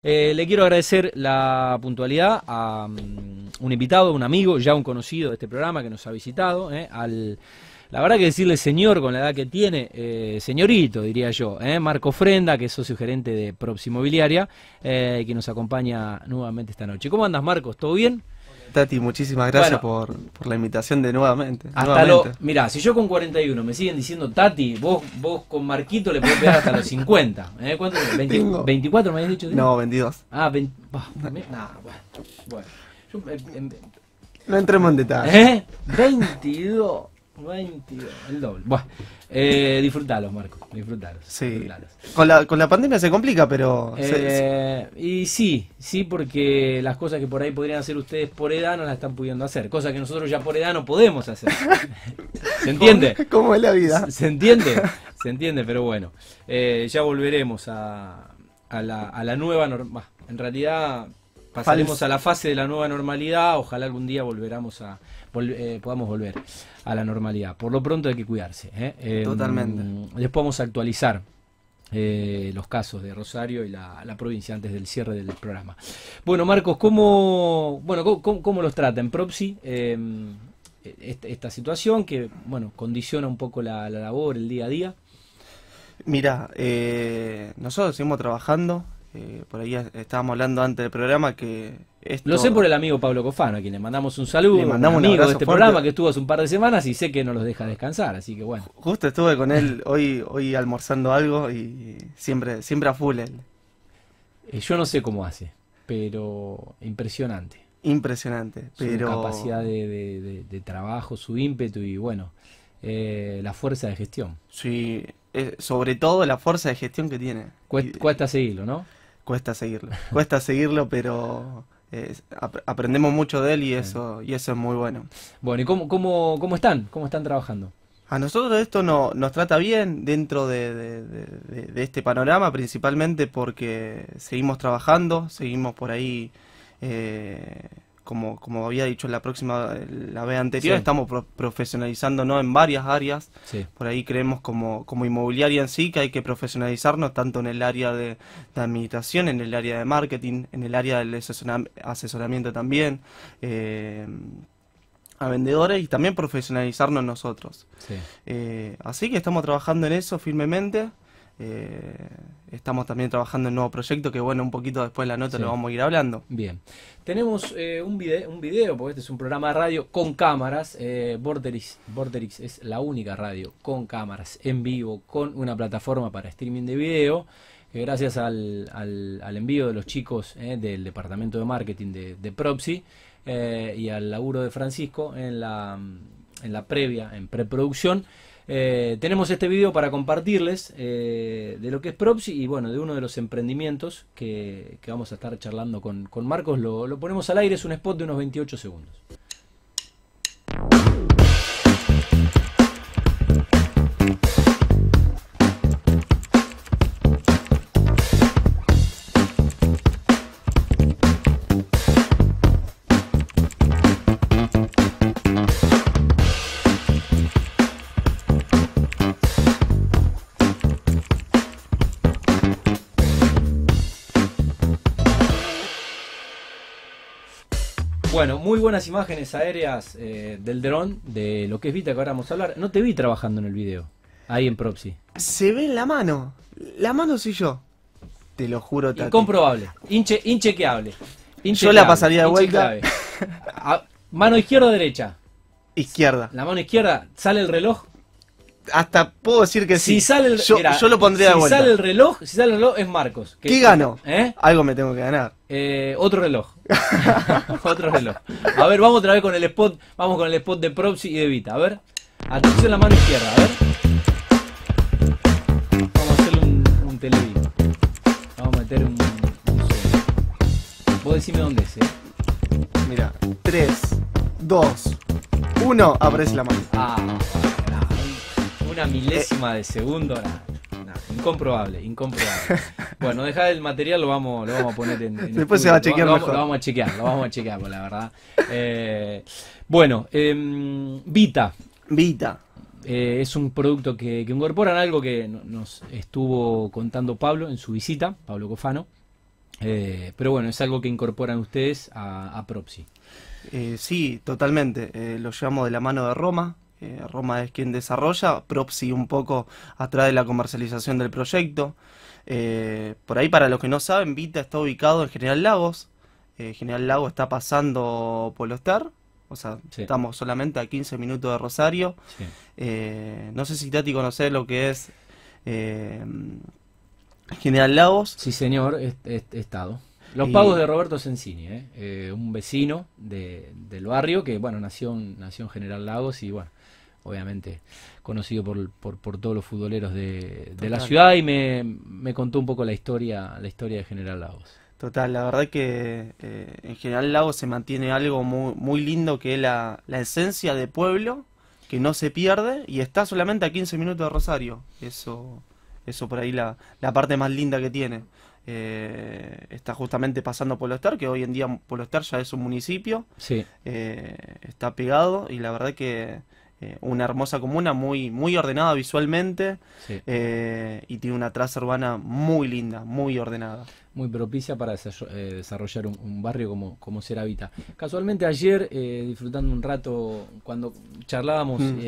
Eh, le quiero agradecer la puntualidad a mm, un invitado, un amigo, ya un conocido de este programa que nos ha visitado. Eh, al, la verdad que decirle señor con la edad que tiene, eh, señorito diría yo, Marco Frenda, que es socio gerente de Props Inmobiliaria, que nos acompaña nuevamente esta noche. ¿Cómo andas Marcos? ¿Todo bien? Tati, muchísimas gracias por, la invitación de nuevamente. Hasta nuevamente. mirá, si yo con 41 me siguen diciendo Tati, vos, vos con Marquito le podés pegar hasta los 50. ¿eh? ¿24 me habías dicho? No, 22. Ah, 22. bah, bueno. bueno. Em, em, no entremos en detalles. ¿Eh? 22. 22, el doble. Bueno, eh, disfrutalos, Marco, disfrutalos. Con, la, con la pandemia se complica, pero... Eh, y sí, sí, porque las cosas que por ahí podrían hacer ustedes por edad no las están pudiendo hacer, cosas que nosotros ya por edad no podemos hacer. ¿Se entiende? ¿Cómo, es la vida? ¿Se, entiende? Se entiende, pero bueno, eh, ya volveremos a, la, a la nueva norma. En realidad Salimos a la fase de la nueva normalidad, ojalá algún día volveramos a, eh, podamos volver a la normalidad. Por lo pronto hay que cuidarse. ¿eh? Em, Totalmente. Después vamos actualizar eh, los casos de Rosario y la, provincia antes del cierre del programa. Bueno, Marcos, ¿cómo, bueno, cómo, los trata en Propsi em, esta, situación que bueno, condiciona un poco la, labor, el día a día? Mira, nosotros seguimos trabajando, eh, por ahí estábamos hablando antes del programa que. Lo sé por el amigo Pablo Cofano, a quien le mandamos un saludo. Le mandamos un amigo de este programa que estuvo hace un par de semanas y sé que no los deja descansar, así que bueno. Justo estuve con él hoy, hoy almorzando algo y siempre, siempre a full él. Eh, yo no sé cómo hace, pero impresionante. Impresionante. Su capacidad de, trabajo, su ímpetu y bueno, eh, la fuerza de gestión. Sí, sobre todo la fuerza de gestión que tiene. cuesta seguirlo, ¿no? cuesta seguirlo. Cuesta seguirlo, pero eh, aprendemos mucho de él y eso, y eso es muy bueno. Bueno, ¿y cómo, cómo, están? ¿Cómo están trabajando? A nosotros esto no, nos trata bien dentro de, este panorama, principalmente porque seguimos trabajando, seguimos por ahí eh, como, había dicho la próxima, eh, la vez anterior, estamos pro profesionalizándonos en varias áreas. Por ahí creemos como, inmobiliaria en sí que hay que profesionalizarnos tanto en el área de, administración, en el área de marketing, en el área del asesoramiento también, eh, a vendedores y también profesionalizarnos nosotros. Eh, así que estamos trabajando en eso firmemente. Eh, estamos también trabajando en un nuevo proyecto que, bueno, un poquito después de la nota lo vamos a ir hablando. Bien. Tenemos eh, un, video, un video, porque este es un programa de radio con cámaras. Eh, Borderix, es la única radio con cámaras en vivo, con una plataforma para streaming de video. gracias al, al, al, envío de los chicos eh, del departamento de marketing de, de Propsy y al laburo de Francisco en la, en la previa, en preproducción, eh, tenemos este video para compartirles eh, de lo que es proxy y bueno, de uno de los emprendimientos que, vamos a estar charlando con, con Marcos. Lo, lo ponemos al aire, es un spot de unos 28 segundos. buenas imágenes aéreas eh, del dron de lo que es Vita que ahora vamos a hablar. No te vi trabajando en el video, ahí en proxy, Se ve en la mano. La mano soy yo. Te lo juro, Tati. Incomprobable. hinche inchequeable. hable Yo la pasaría de vuelta. mano izquierda o derecha. Izquierda. La mano izquierda, sale el reloj, hasta puedo decir que si sí. Sale el, yo, lo pondría si de vuelta. Sale el reloj, si sale el reloj, es Marcos. ¿Qué gano? ¿Eh? Algo me tengo que ganar. Eh, otro reloj. otro reloj. A ver, vamos otra vez con el spot. Vamos con el spot de proxy y de Vita. A ver. Atención la mano izquierda. A ver. Vamos a hacerle un, un Vamos a meter un, Vos decime dónde es, eh. Mira, 3, 2, 1, aparece la mano. Ah, una eh, milésima de segundo. incomprobable, incomprobable. bueno, deja el material, lo vamos, vamos a poner en. Después se va a chequear lo, vamos a chequear, lo vamos a chequear, la verdad. Eh, bueno, em, Vita. Vita. Eh, es un producto que, incorporan algo que nos estuvo contando Pablo en su visita, Pablo Cofano. pero bueno, es algo que incorporan ustedes a, proxy sí, totalmente. lo llevamos de la mano de Roma, eh, Roma es quien desarrolla, Propsi un poco atrás de la comercialización del proyecto. Eh, por ahí, para los que no saben, Vita está ubicado en General Lagos. Eh, General Lagos está pasando por estar, o sea, estamos solamente a 15 minutos de Rosario. no sé si Tati conoce lo que es General Lagos. Sí, señor, he, estado. Los pagos de Roberto Sencini, un vecino del barrio que, bueno, nació, nació en General Lagos y, bueno, obviamente conocido por, todos los futboleros de, la ciudad y me, contó un poco la historia, la historia de General Lagos. Total, la verdad que eh, en General Lagos se mantiene algo muy, lindo que es la, esencia de pueblo, que no se pierde y está solamente a 15 minutos de Rosario. Eso, eso por ahí la, la parte más linda que tiene. Eh, está justamente pasando Polostar, que hoy en día Polostar ya es un municipio, sí. Eh, está pegado y la verdad que eh, una hermosa comuna, muy, muy ordenada visualmente eh, y tiene una traza urbana muy linda, muy ordenada. Muy propicia para eh, desarrollar un, barrio como, como Ceravita. Casualmente ayer, disfrutando un rato, cuando charlábamos, mm.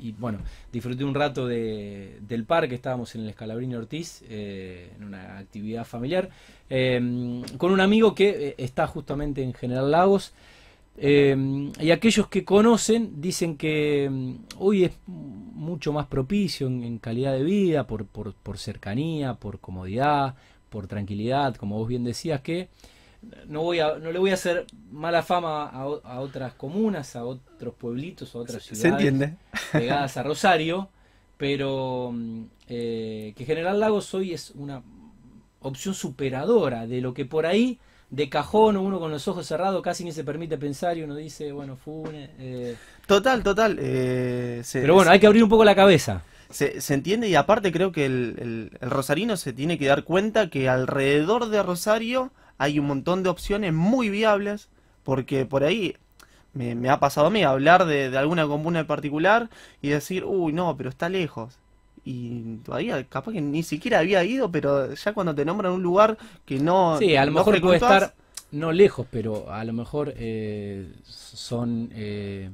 y bueno, disfruté un rato del parque, estábamos en el Escalabrino Ortiz, en una actividad familiar, con un amigo que está justamente en General Lagos. Em, y aquellos que conocen dicen que hoy em, es mucho más propicio en, calidad de vida, por, por, por, cercanía, por comodidad, por tranquilidad, como vos bien decías, que no, voy a, no le voy a hacer mala fama a, otras comunas, a otros pueblitos, a otras ciudades se pegadas a Rosario, pero em, eh, que General Lagos hoy es una opción superadora de lo que por ahí de cajón, uno con los ojos cerrados casi ni se permite pensar y uno dice, bueno, fune... Eh". Total, total. Eh, pero bueno, hay que abrir un poco la cabeza. Se, entiende y aparte creo que el, rosarino se tiene que dar cuenta que alrededor de Rosario hay un montón de opciones muy viables, porque por ahí me, ha pasado a mí hablar de, de alguna comuna en particular y decir, uy, no, pero está lejos y todavía capaz que ni siquiera había ido, pero ya cuando te nombran un lugar que no... Sí, a lo mejor puede estar no lejos, pero a lo mejor eh, son eh,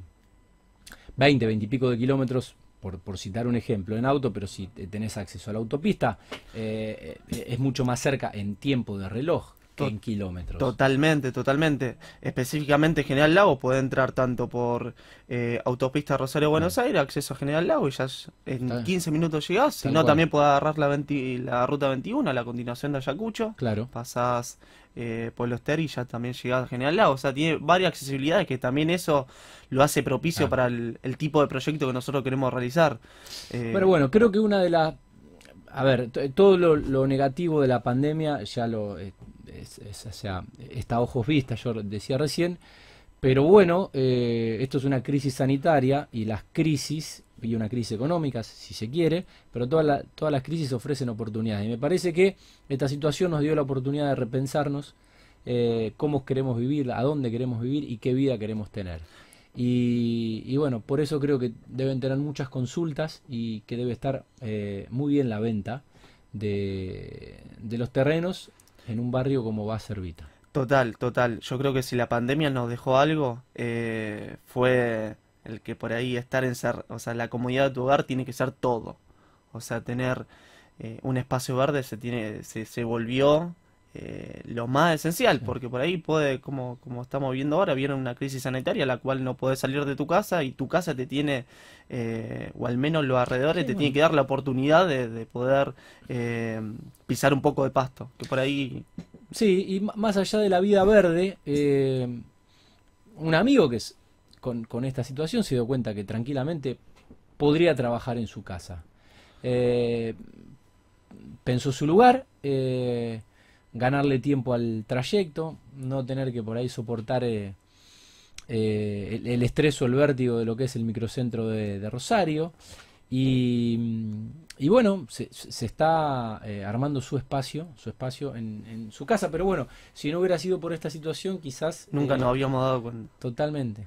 20, 20 y pico de kilómetros, por, por, citar un ejemplo, en auto, pero si tenés acceso a la autopista, eh, eh, es mucho más cerca en tiempo de reloj kilómetros. Totalmente, totalmente. Específicamente General Lago puede entrar tanto por eh, autopista Rosario-Buenos mm. Aires, acceso a General Lago y ya en 15 minutos llegas. Si no, también puede agarrar la, la ruta 21, la continuación de Ayacucho. Claro. Pasás eh, Poloster y ya también llegás a General Lago. O sea, tiene varias accesibilidades que también eso lo hace propicio ah. para el, tipo de proyecto que nosotros queremos realizar. Eh, Pero bueno, creo que una de las a ver, todo lo, negativo de la pandemia ya lo eh, sea, está a ojos vistas, yo decía recién, pero bueno, eh, esto es una crisis sanitaria y las crisis, y una crisis económica, si se quiere, pero todas las crisis ofrecen oportunidades. Y me parece que esta situación nos dio la oportunidad de repensarnos eh, cómo queremos vivir, a dónde queremos vivir y qué vida queremos tener. Y, bueno, por eso creo que deben tener muchas consultas y que debe estar eh, muy bien la venta de, de los terrenos en un barrio como va Servita. Total, total. Yo creo que si la pandemia nos dejó algo, eh, fue el que por ahí estar en ser, o sea, la comodidad de tu hogar tiene que ser todo. O sea, tener eh, un espacio verde se, tiene, se, se volvió eh, lo más esencial, porque por ahí puede, como, como estamos viendo ahora, viene una crisis sanitaria, la cual no puedes salir de tu casa y tu casa te tiene, eh, o al menos los alrededores, te tiene que dar la oportunidad de, poder eh, pisar un poco de pasto, que por ahí... Sí, y más allá de la vida verde, un amigo que es con, esta situación se dio cuenta que tranquilamente podría trabajar en su casa. pensó su lugar, ganarle tiempo al trayecto, no tener que por ahí soportar eh, eh, el, estrés o el vértigo de lo que es el microcentro de, Rosario. Y, bueno, se, está eh, armando su espacio, su espacio en, su casa, pero bueno, si no hubiera sido por esta situación, quizás... Nunca nos habíamos dado con... Totalmente.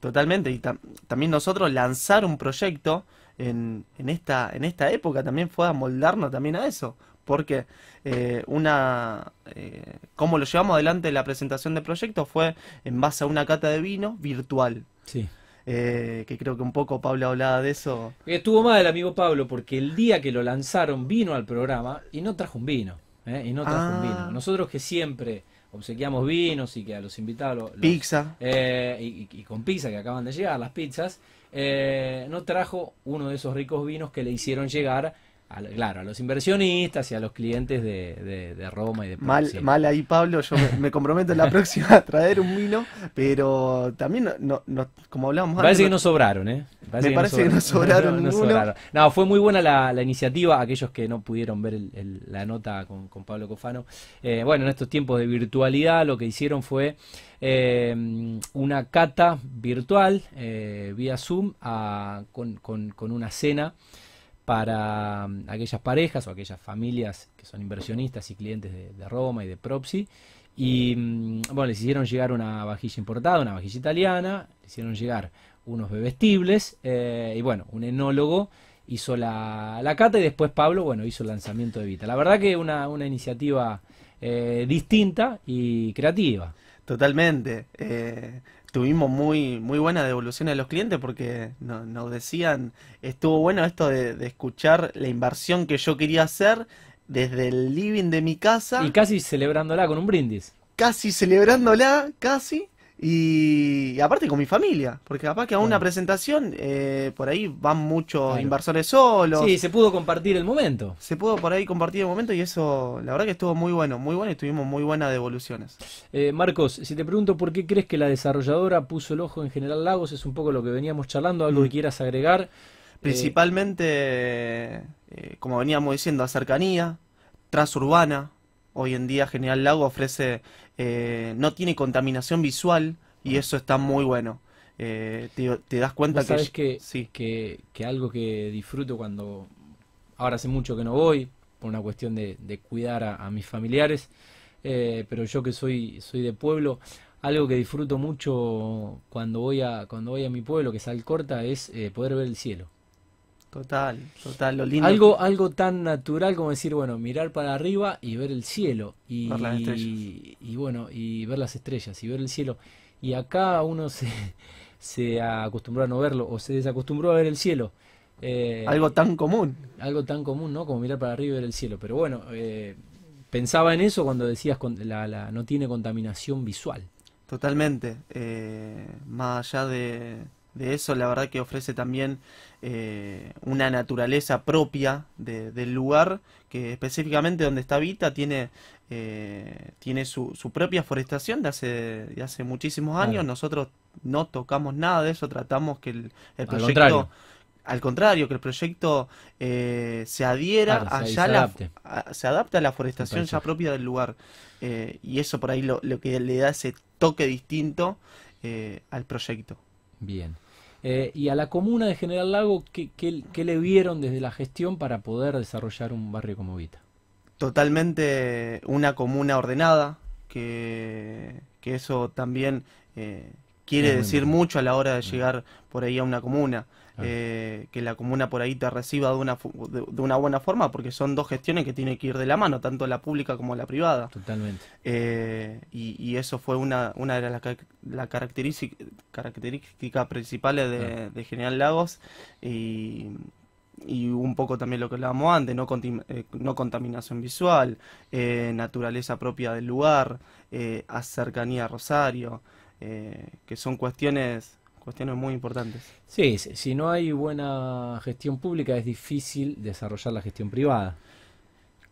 Totalmente. Y también nosotros lanzar un proyecto en, esta, en esta época también fue amoldarnos también a eso porque eh, una eh, como lo llevamos adelante la presentación del proyecto fue en base a una cata de vino virtual. Sí. Eh, que creo que un poco Pablo hablaba de eso. Estuvo mal el amigo Pablo porque el día que lo lanzaron vino al programa y no trajo un vino. Y no trajo un vino. Ah. Nosotros que siempre obsequiamos vinos y que a los invitados... Pizza. Y, con pizza que acaban de llegar, las pizzas. no trajo uno de esos ricos vinos que le hicieron llegar claro, a los inversionistas y a los clientes de, de, Roma y de mal, mal ahí, Pablo, yo me, comprometo en la próxima a traer un vino, pero también, no, como hablábamos antes... ¿eh? Parece que no sobraron, ¿eh? me parece que no sobraron, no, no fue muy buena la, la, iniciativa, aquellos que no pudieron ver la nota con, Pablo Cofano. Eh, bueno, en estos tiempos de virtualidad lo que hicieron fue... Eh, una cata virtual vía Zoom con, con una cena para mm, aquellas parejas o aquellas familias que son inversionistas y clientes de, Roma y de Propsi. Y mm, bueno, les hicieron llegar una vajilla importada, una vajilla italiana, les hicieron llegar unos bebestibles eh, y bueno, un enólogo hizo la, cata y después Pablo, bueno, hizo el lanzamiento de Vita. La verdad que una, una iniciativa eh, distinta y creativa. Totalmente. Eh, tuvimos muy, muy buena devolución de los clientes porque nos decían, estuvo bueno esto de, de, escuchar la inversión que yo quería hacer desde el living de mi casa. Y casi celebrándola con un brindis. Casi celebrándola, casi. Y aparte con mi familia, porque capaz que a una presentación eh, por ahí van muchos inversores solos. Sí, se pudo compartir el momento. Se pudo por ahí compartir el momento y eso, la verdad que estuvo muy bueno, muy bueno y tuvimos muy buenas devoluciones. Eh, Marcos, si te pregunto por qué crees que la desarrolladora puso el ojo en General Lagos, es un poco lo que veníamos charlando, algo que mm. quieras agregar. Principalmente, eh, como veníamos diciendo, a cercanía, transurbana. Hoy en día General Lagos ofrece eh, no tiene contaminación visual y eso está muy bueno. Eh, te, das cuenta que, sabes que, sí. que, algo que disfruto cuando ahora hace mucho que no voy, por una cuestión de, cuidar a, mis familiares, eh, pero yo que soy, soy de pueblo, algo que disfruto mucho cuando voy a, cuando voy a mi pueblo, que es Alcorta, es poder ver el cielo. Total, total, lo lindo. Algo, algo tan natural como decir, bueno, mirar para arriba y ver el cielo. Y, ver las y, bueno, y ver las estrellas y ver el cielo. Y acá uno se, se acostumbró a no verlo o se desacostumbró a ver el cielo. Eh, algo tan común. Algo tan común, ¿no? Como mirar para arriba y ver el cielo. Pero bueno, eh, pensaba en eso cuando decías con, la, no tiene contaminación visual. Totalmente. Eh, más allá de de eso, la verdad que ofrece también eh, una naturaleza propia del lugar, que específicamente donde está Vita tiene, eh, tiene su, su, propia forestación de hace, de hace muchísimos años, nosotros no tocamos nada de eso, tratamos que el, el proyecto... Al contrario. que el proyecto eh, se adhiera allá se, adapte. a, se adapta a la forestación ya propia del lugar. y eso por ahí lo, lo, que le da ese toque distinto al proyecto. Bien. Eh, y a la comuna de General Lago, ¿qué, le vieron desde la gestión para poder desarrollar un barrio como Vita? Totalmente una comuna ordenada, que, que eso también eh, quiere decir mucho a la hora de mm. llegar por ahí a una comuna. Ah. Eh, que la comuna por ahí te reciba de una, de, una buena forma, porque son dos gestiones que tienen que ir de la mano, tanto la pública como la privada. Totalmente. Eh, y, eso fue una, de las la características principales ah. de, General Lagos. Y, y un poco también lo que hablábamos antes, no, eh, contaminación visual, naturaleza propia del lugar, eh, cercanía a Rosario, que son cuestiones cuestiones muy importantes. Sí, si no hay buena gestión pública es difícil desarrollar la gestión privada.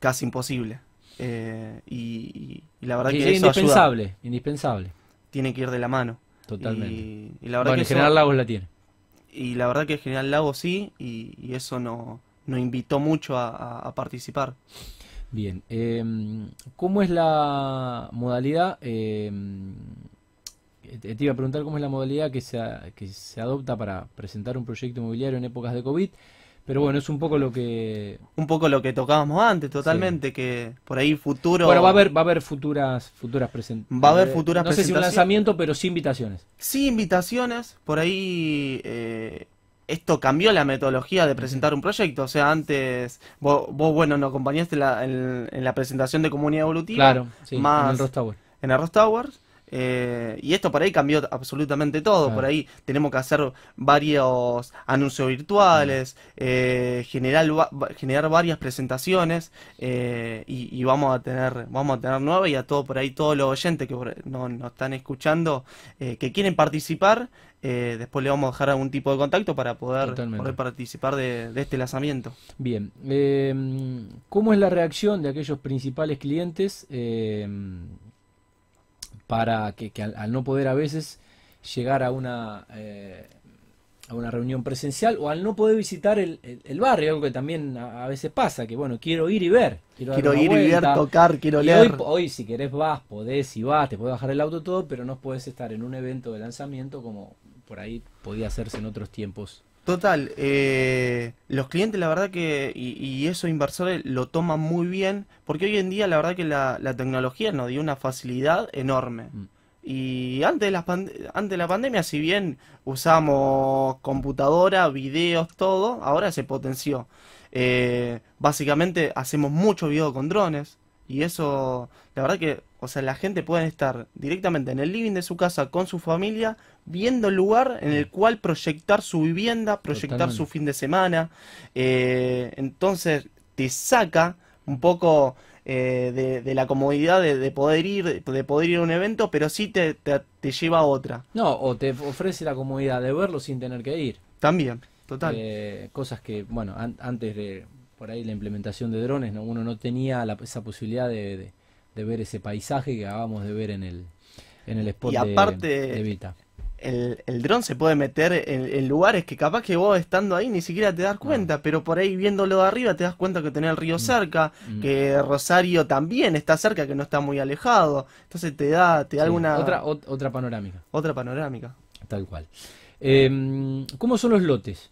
Casi imposible. Eh, y, la verdad que, es indispensable, indispensable. Tiene que ir de la mano. Totalmente. Y, la que General Lagos la tiene. Y la verdad que General Lagos sí, y, eso nos invitó mucho a, participar. Bien, eh, ¿cómo es la modalidad? Eh, eh, te iba a preguntar cómo es la modalidad que se, que se adopta para presentar un proyecto inmobiliario en épocas de COVID. Pero bueno, es un poco lo que. Un poco lo que tocábamos antes, totalmente, que por ahí futuro. Bueno, va a haber, va a haber futuras, futuras presentaciones. Va a haber eh, futuras presentaciones. No sé si lanzamiento, pero sin invitaciones. sin invitaciones. Por ahí. Eh, esto cambió la metodología de presentar un proyecto. O sea, antes. Vos, vos bueno, nos acompañaste en, la presentación de comunidad evolutiva. Claro, sí, en el Towers. En Towers eh, y esto por ahí cambió absolutamente todo. Por ahí tenemos que hacer varios anuncios virtuales, eh, generar, generar varias presentaciones eh, y, vamos a tener vamos a tener nueva y a todo por ahí todos los oyentes que nos no están escuchando que quieren participar. después le vamos a dejar algún tipo de contacto para poder, participar de, este lanzamiento. Bien, em, ¿cómo es la reacción de aquellos principales clientes? Em, para que, al, no poder a veces llegar a una, eh, a una reunión presencial o al no poder visitar el, el, barrio, algo que también a, veces pasa, que bueno, quiero ir y ver. Quiero, ir y ver, tocar, quiero leer. Hoy, hoy, si querés vas, podés y vas, te podés bajar el auto todo, pero no podés estar en un evento de lanzamiento como por ahí podía hacerse en otros tiempos Total, eh, los clientes la verdad que, y, esos inversores lo toman muy bien, porque hoy en día la verdad que la, tecnología nos dio una facilidad enorme. Mm. Y antes de, la la pandemia, si bien usamos computadora, videos, todo, ahora se potenció. Eh, básicamente hacemos mucho video con drones. Y eso, la verdad que, o sea, la gente puede estar directamente en el living de su casa con su familia, viendo el lugar en el cual proyectar su vivienda, proyectar su fin de semana. Eh, entonces, te saca un poco eh, de, la comodidad de, poder ir de poder ir a un evento, pero sí te, lleva a otra. No, o te ofrece la comodidad de verlo sin tener que ir. También, total. Eh, cosas que, bueno, antes de por ahí la implementación de drones, ¿no? uno no tenía esa posibilidad de, ver ese paisaje que acabamos de ver en el, en el spot y aparte, El, el dron se puede meter en, lugares que capaz que vos estando ahí ni siquiera te das cuenta, pero por ahí viéndolo de arriba te das cuenta que tenés el río mm. cerca, mm. que Rosario también está cerca, que no está muy alejado. Entonces te da, te alguna. Otra, otra panorámica. Otra panorámica. Tal cual. Em, ¿Cómo son los lotes?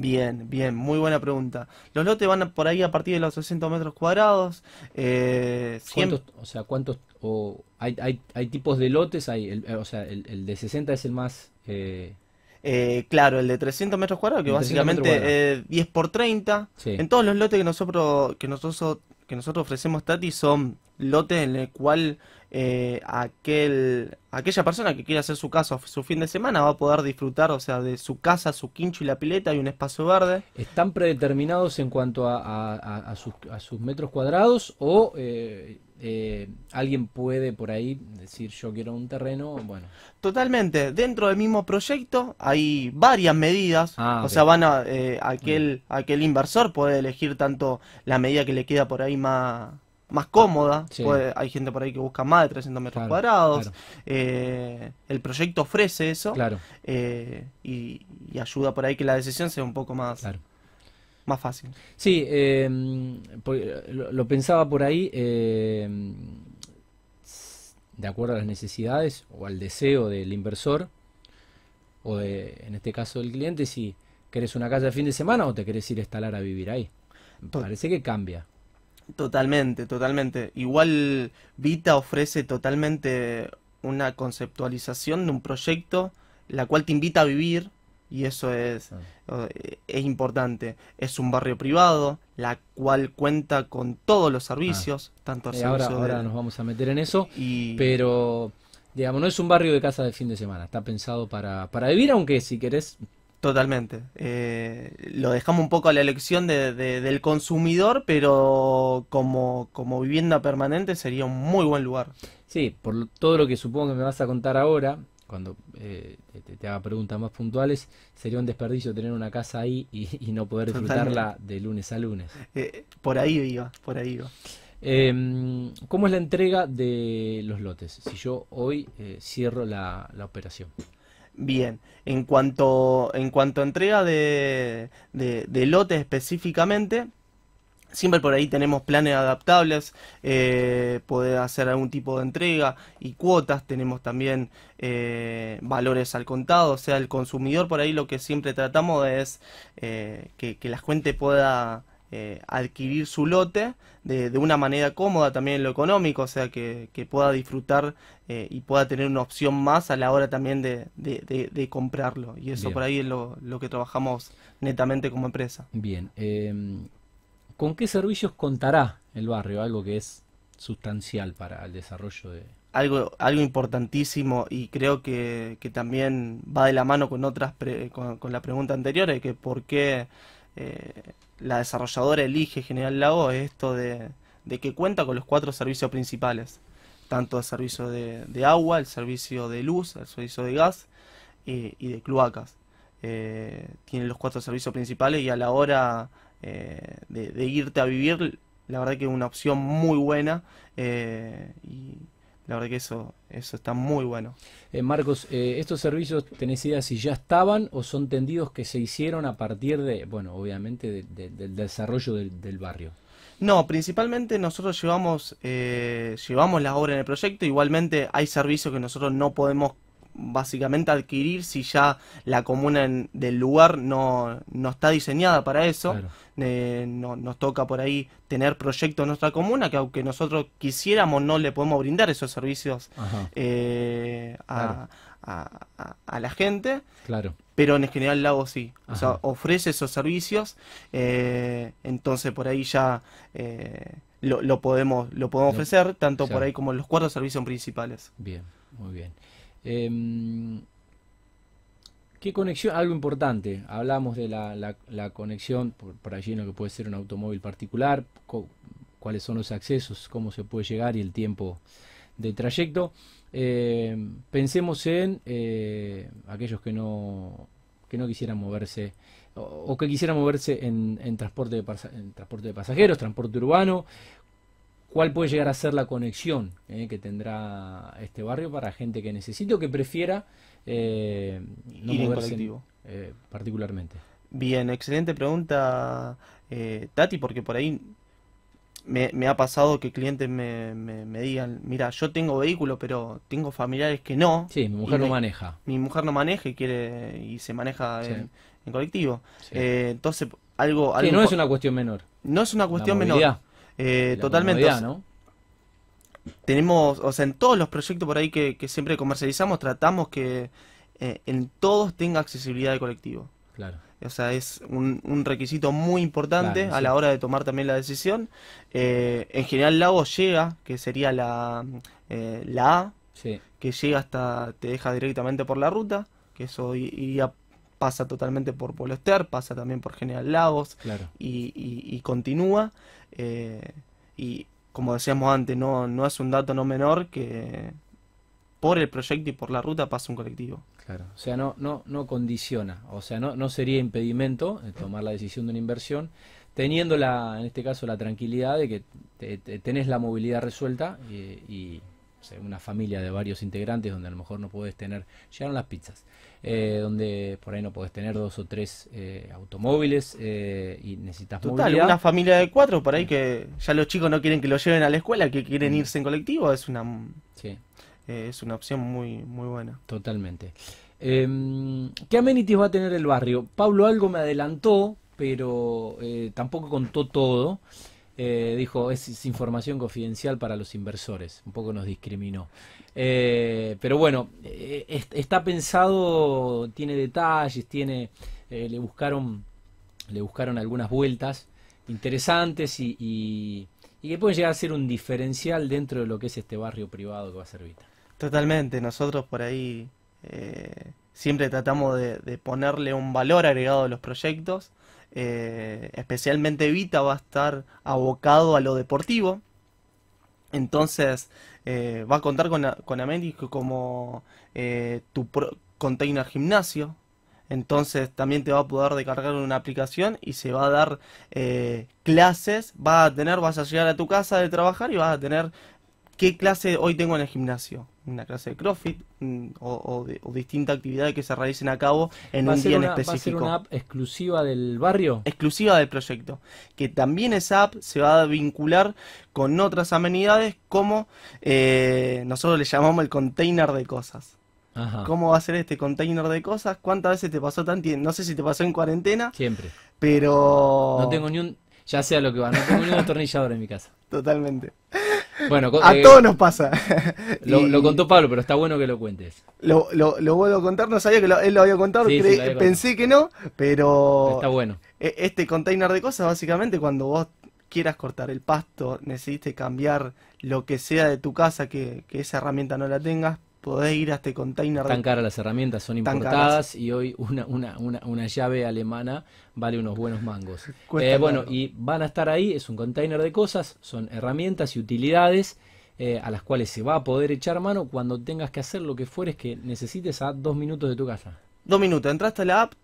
Bien, bien, muy buena pregunta. Los lotes van por ahí a partir de los 600 metros cuadrados. Eh, ¿Cuántos, o sea, ¿cuántos? O hay, hay, hay, tipos de lotes, hay, o sea, el, de 60 es el más... Eh, eh, claro, el de 300 metros cuadrados, que básicamente es 10 por 30. En todos los lotes que nosotros, que nosotros, que nosotros ofrecemos, Tati, son lote en el cual eh, aquel, aquella persona que quiera hacer su casa su fin de semana va a poder disfrutar, o sea, de su casa, su quincho y la pileta y un espacio verde. ¿Están predeterminados en cuanto a, sus, metros cuadrados o eh, eh, alguien puede por ahí decir yo quiero un terreno? Bueno. Totalmente, dentro del mismo proyecto hay varias medidas, ah, o sea, van a, aquel, aquel inversor puede elegir tanto la medida que le queda por ahí más más cómoda. hay gente por ahí que busca más de 300 metros cuadrados. Eh, el proyecto ofrece eso eh, y, ayuda por ahí que la decisión sea un poco más, más fácil. Sí, em, lo, pensaba por ahí. Em, de acuerdo a las necesidades o al deseo del inversor, o en este caso del cliente, si querés una casa de fin de semana o te querés ir a instalar a vivir ahí. parece que cambia. Totalmente, totalmente. Igual Vita ofrece totalmente una conceptualización de un proyecto, la cual te invita a vivir, y eso es, ah. eh, es importante. Es un barrio privado, la cual cuenta con todos los ah. servicios, tanto eh, ahora, ahora nos vamos a meter en eso, pero digamos, no es un barrio de casa de fin de semana, está pensado para, para vivir, aunque si querés Totalmente. Eh, lo dejamos un poco a la elección del consumidor, pero como, como vivienda permanente sería un muy buen lugar. Sí, por todo lo que supongo que me vas a contar ahora, cuando eh, te, haga preguntas más puntuales, sería un desperdicio tener una casa ahí y, no poder disfrutarla de lunes a lunes. Eh, por ahí iba, por ahí iba. Em, ¿Cómo es la entrega de los lotes si yo hoy cierro la operación? bien. En cuanto, en cuanto a entrega de, de, lotes específicamente, Siempre por ahí tenemos planes adaptables, eh, poder hacer algún tipo de entrega y cuotas, tenemos también eh, valores al contado, o sea, el consumidor por ahí lo que siempre tratamos es eh, que, que la gente pueda eh, adquirir su lote de, una manera cómoda también en lo económico, o sea, que, pueda disfrutar eh, y pueda tener una opción más a la hora también de, comprarlo. Y eso por ahí es lo, que trabajamos netamente como empresa. Bien, em, ¿con qué servicios contará el barrio? Algo que es sustancial para el desarrollo de... Algo, algo importantísimo y creo que, también va de la mano con otras con, la pregunta anterior, que por qué eh, la desarrolladora elige General Lago es esto de, que cuenta con los cuatro servicios principales, tanto el servicio de, agua, el servicio de luz, el servicio de gas eh, y de cloacas. Eh, tiene los cuatro servicios principales y a la hora eh, de, de, irte a vivir, la verdad que es una opción muy buena y la verdad que eso eso está muy bueno. Eh, Marcos, eh, ¿estos servicios tenés idea si ya estaban o son tendidos que se hicieron a partir de, bueno, obviamente del desarrollo del, barrio? No, principalmente nosotros llevamos, eh, llevamos la obra en el proyecto, igualmente hay servicios que nosotros no podemos básicamente adquirir si ya la comuna del lugar no, no, está diseñada para eso. Eh, no, nos toca por ahí tener proyectos en nuestra comuna que aunque nosotros quisiéramos no le podemos brindar esos servicios eh, a, a, la gente. Claro. Pero en general Lago sí, o ofrece esos servicios, eh, entonces por ahí ya lo, lo, podemos, lo podemos ofrecer, tanto por ahí como los cuatro servicios principales. Bien, muy bien. Em, ¿Qué conexión? Algo importante. Hablamos de la, conexión por, allí en lo que puede ser un automóvil particular, cuáles son los accesos, cómo se puede llegar y el tiempo de trayecto. Em, pensemos en eh, aquellos que no, no quisieran moverse o, que quisieran moverse en, transporte en transporte de pasajeros, transporte urbano cuál puede llegar a ser la conexión eh, que tendrá este barrio para gente que necesite o que prefiera eh, en colectivo. Eh, particularmente. Bien, excelente pregunta, Tati, porque por ahí me, ha pasado que clientes me, digan, mira, yo tengo vehículo, pero tengo familiares que no. Sí, mi mujer no maneja. Mi mujer no maneja y, quiere, y se maneja en, colectivo. entonces, algo... Que no es una cuestión menor. No es una cuestión menor eh, eh totalmente. ¿no? Tenemos, o sea, en todos los proyectos por ahí que, siempre comercializamos, tratamos que eh, en todos tenga accesibilidad de colectivo. Claro. O sea, es un, requisito muy importante a la hora de tomar también la decisión. Eh, en general, la voz llega, que sería la, la A, que llega hasta, te deja directamente por la ruta, que eso iría pasa totalmente por Polester, pasa también por General Lagos y, continúa. Eh, y como decíamos antes, no, es un dato no menor que por el proyecto y por la ruta pasa un colectivo. Claro, o sea, no, no, no condiciona, o sea, no, no sería impedimento eh, tomar la decisión de una inversión, teniendo la, en este caso la tranquilidad de que tenés la movilidad resuelta y una familia de varios integrantes donde a lo mejor no puedes tener, llegaron las pizzas, eh, donde por ahí no puedes tener dos o tres eh, automóviles eh, y necesitas Total, una familia de cuatro por ahí que ya los chicos no quieren que lo lleven a la escuela, que quieren mm. irse en colectivo, es una, mm, es una opción muy, muy buena. Totalmente. Em, ¿Qué amenities va a tener el barrio? Pablo algo me adelantó, pero tampoco contó todo. Eh, dijo, es, información confidencial para los inversores, un poco nos discriminó. Eh, pero bueno, eh, está pensado, tiene detalles, tiene, le, buscaron, le buscaron algunas vueltas interesantes y, y, que pueden llegar a ser un diferencial dentro de lo que es este barrio privado que va a ser Vita. Totalmente, nosotros por ahí siempre tratamos de, de, ponerle un valor agregado a los proyectos eh, especialmente Vita va a estar abocado a lo deportivo. Entonces eh, va a contar con, con como eh, tu container gimnasio. Entonces también te va a poder descargar una aplicación y se va a dar clases. Va a tener, vas a llegar a tu casa de trabajar y vas a tener qué clase hoy tengo en el gimnasio. Una clase de CrossFit mm, o, distintas actividades que se realicen a cabo en un día en específico. ¿Va a ser una app exclusiva del barrio? Exclusiva del proyecto. Que también esa app se va a vincular con otras amenidades como eh, nosotros le llamamos el container de cosas. ¿Cómo va a ser este container de cosas? ¿Cuántas veces te pasó tanto? No sé si te pasó en cuarentena. Siempre. Pero... No tengo ni un... Ya sea lo que va, no tengo ni un atornillador en mi casa. Totalmente a eh, todos nos pasa. Lo, contó Pablo, pero está bueno que lo cuentes. Lo, lo, lo vuelvo a contar, no sabía que él lo había contado, pensé que no, pero... Está bueno. E, este container de cosas, básicamente, cuando vos quieras cortar el pasto, necesites cambiar lo que sea de tu casa, que, que esa herramienta no la tengas, podés ir a este container. Tan caras las herramientas, son importadas y hoy una, llave alemana vale unos buenos mangos. Eh, bueno, y van a estar ahí, es un container de cosas, son herramientas y utilidades. Eh, a las cuales se va a poder echar mano cuando tengas que hacer lo que fueres que necesites a dos minutos de tu casa. Dos minutos, entraste a la app,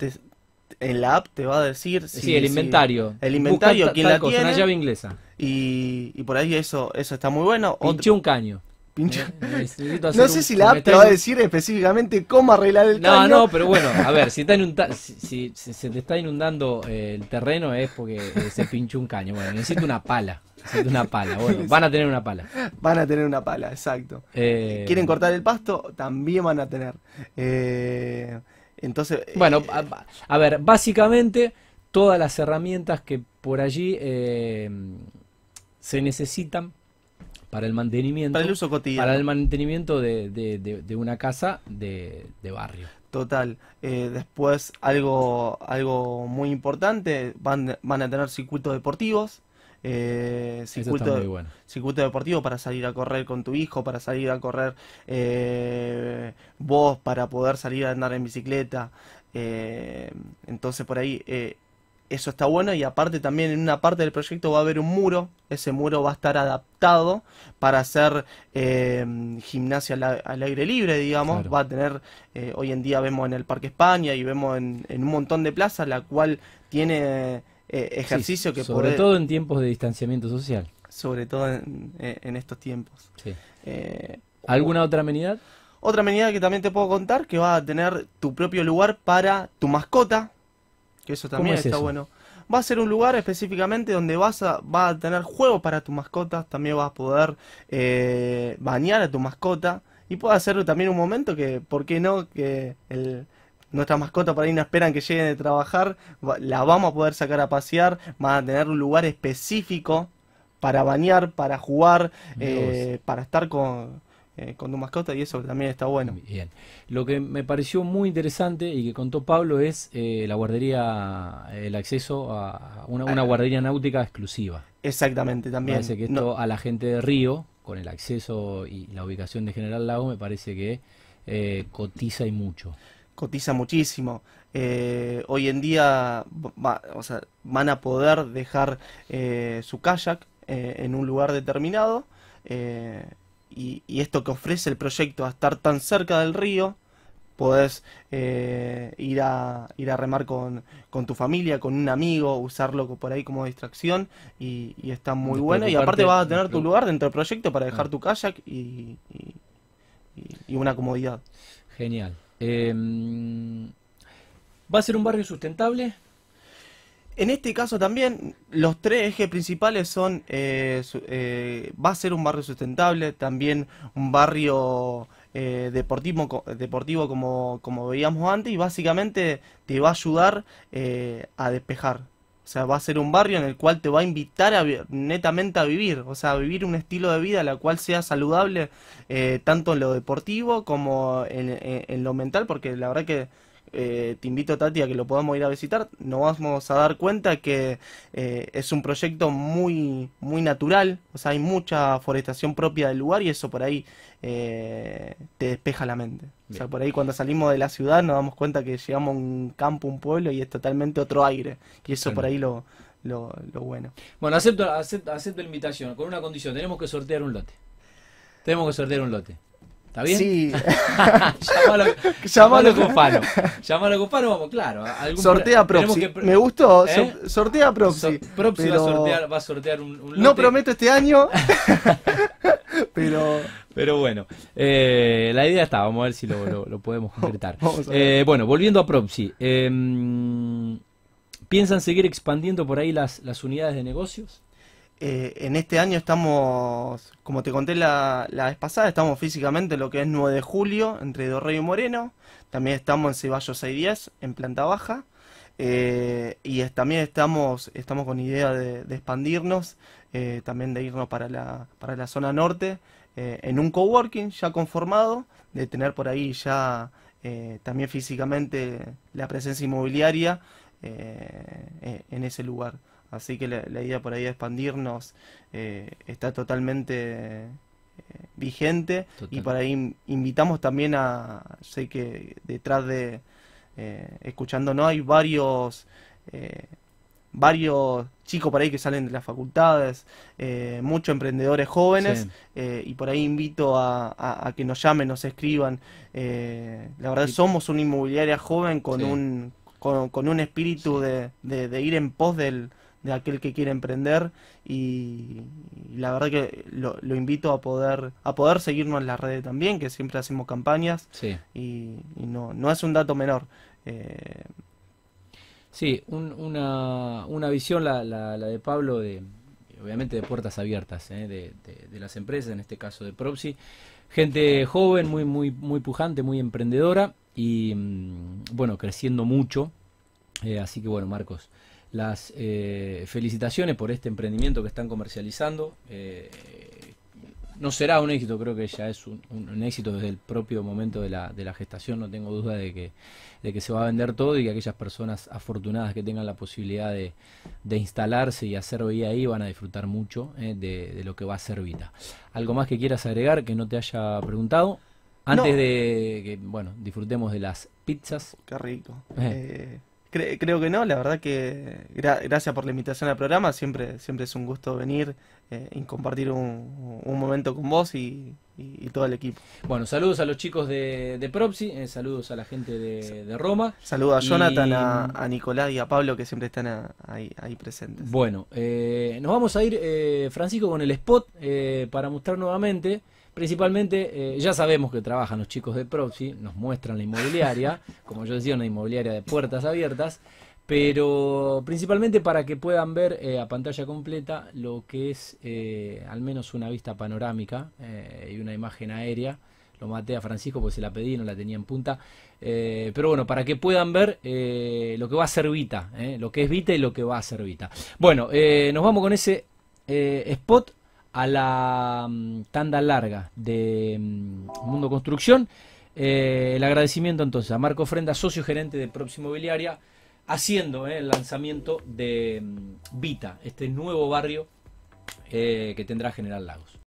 en la app te va a decir si, el inventario. el inventario, quién la Una llave inglesa. Y, por ahí eso, eso está muy bueno. Pinché un caño. Eh, eh, no sé si la app te va a decir específicamente cómo arreglar el caño. No, no, pero bueno, a ver, si, se te está inundando eh, el terreno es porque se pinchó un caño. Bueno, necesito una pala. Necesito una pala. Bueno, van a tener una pala. Van a tener una pala, exacto. ¿Quieren cortar el pasto? También van a tener. Entonces. Bueno, a, ver, básicamente todas las herramientas que por allí se necesitan para el mantenimiento. Para el uso cotidiano. Para mantenimiento de, una casa de, barrio. Total. Eh, después, algo, algo muy importante, van, van a tener circuitos deportivos. Eh, circuito, circuito, deportivo para salir a correr con tu hijo, para salir a correr eh, vos, para poder salir a andar en bicicleta. Eh, entonces por ahí eso está bueno y aparte también en una parte del proyecto va a haber un muro. Ese muro va a estar adaptado para hacer eh, gimnasia al, aire libre, digamos. Va a tener, eh, hoy en día vemos en el Parque España y vemos en, un montón de plazas, la cual tiene eh, ejercicio que Sobre todo en tiempos de distanciamiento social. Sobre todo en, estos tiempos. ¿Alguna otra amenidad? Otra amenidad que también te puedo contar, que va a tener tu propio lugar para tu mascota, que eso también está bueno. Va a ser un lugar específicamente donde vas a, va a tener juego para tus mascotas, también vas a poder eh, bañar a tu mascota y puede hacerlo también un momento que, ¿por qué no? Que el, nuestra mascota por ahí no esperan que lleguen de trabajar, la vamos a poder sacar a pasear, van a tener un lugar específico para bañar, para jugar, eh, para estar con, eh, con tu mascota y eso también está bueno. Bien. Lo que me pareció muy interesante y que contó Pablo es eh, la guardería, eh, el acceso a una, ah. guardería náutica exclusiva. Exactamente, también. Parece que esto a la gente de Río, con el acceso y la ubicación de General Lago, me parece que cotiza y mucho. Cotiza muchísimo. hoy en día van a poder dejar su kayak en un lugar determinado y, esto que ofrece el proyecto a estar tan cerca del río, podés eh, ir, a, ir a remar con, tu familia, con un amigo, usarlo por ahí como distracción y, está muy bueno. Y aparte vas a tener tu lugar dentro del proyecto para dejar ah. tu kayak y, una comodidad. Genial. Em, ¿Va a ser un barrio sustentable? En este caso también los tres ejes principales son, eh, eh, va a ser un barrio sustentable, también un barrio eh, deportivo, como, como, veíamos antes y básicamente te va a ayudar a despejar. O sea, va a ser un barrio en el cual te va a invitar netamente a vivir, o sea, a vivir un estilo de vida la cual sea saludable tanto en lo deportivo como en lo mental, porque la verdad que eh, te invito Tati a que lo podamos ir a visitar, nos vamos a dar cuenta que eh, es un proyecto muy, muy natural, o sea, hay mucha forestación propia del lugar y eso por ahí eh, te despeja la mente. O sea, por ahí cuando salimos de la ciudad nos damos cuenta que llegamos a un campo, un pueblo y es totalmente otro aire. Y eso por ahí lo, bueno. Bueno, acepto, acepto la invitación, con una condición, tenemos que sortear un lote. Tenemos que sortear un lote. ¿Está bien? Sí. llámalo, llámalo Llamalo Llámalo vamos, claro. sortea Propsi. Me gustó. ¿Eh? Sortea Propsi. So, propsi va, a sortear, un, No prometo este año. pero... bueno, eh, la idea está. Vamos a ver si lo, podemos concretar. Eh, bueno, volviendo a Propsi. Em, ¿Piensan seguir expandiendo por ahí las unidades de negocios? Eh, en este año estamos, como te conté la, vez pasada, estamos físicamente en lo que es 9 de julio, entre Dorrey y Moreno. También estamos en Ceballos 610, en planta baja. Eh, y también estamos, con idea de, expandirnos, eh, también de irnos para la, para la zona norte, en un coworking ya conformado, de tener por ahí ya también físicamente la presencia inmobiliaria en ese lugar. Así que la, idea por ahí de expandirnos eh, está totalmente eh, vigente y por ahí invitamos también a, sé que detrás de eh, escuchando no hay varios varios chicos por ahí que salen de las facultades, muchos emprendedores jóvenes, y por ahí invito a, que nos llamen, nos escriban. la verdad, somos una inmobiliaria joven con un con, un espíritu de, ir en pos del, de aquel que quiere emprender y, la verdad que lo, invito a poder a poder seguirnos en las redes también, que siempre hacemos campañas y, no, no es un dato menor. Eh, sí, una, una, visión, la, la, de Pablo, de, obviamente de puertas abiertas eh, de, las empresas, en este caso de proxy Gente joven, muy, muy, muy pujante, muy emprendedora y mm, bueno, creciendo mucho. Eh, así que bueno, Marcos, las eh, felicitaciones por este emprendimiento que están comercializando. Eh, no será un éxito, creo que ya es un, éxito desde el propio momento de la, de la, gestación, no tengo duda de que, de que se va a vender todo y que aquellas personas afortunadas que tengan la posibilidad de, instalarse y hacer vida ahí van a disfrutar mucho eh, de, lo que va a ser Vita. ¿Algo más que quieras agregar que no te haya preguntado? Antes de que, bueno, disfrutemos de las pizzas. Qué rico creo que no, la verdad que gracias por la invitación al programa, siempre, siempre es un gusto venir eh, y compartir un, momento con vos y, todo el equipo. Bueno, saludos a los chicos de, de Propsi, eh, saludos a la gente de, Roma. Saludos a Jonathan, a, Nicolás y a Pablo que siempre están ahí, presentes. Bueno, eh, nos vamos a ir, Francisco, con el spot para mostrar nuevamente. Principalmente, eh, ya sabemos que trabajan los chicos de Proxy, nos muestran la inmobiliaria, como yo decía, una inmobiliaria de puertas abiertas, pero principalmente para que puedan ver eh, a pantalla completa lo que es eh, al menos una vista panorámica y una imagen aérea. Lo maté a Francisco porque se la pedí, y no la tenía en punta. pero bueno, para que puedan ver lo que va a ser Vita, lo que es Vita y lo que va a ser Vita. Bueno, nos vamos con ese spot a la mm, tanda larga de mm, Mundo Construcción. Eh, el agradecimiento entonces a Marco Frenda, socio gerente de Proximobiliaria, haciendo eh, el lanzamiento de mm, Vita, este nuevo barrio eh, que tendrá General Lagos.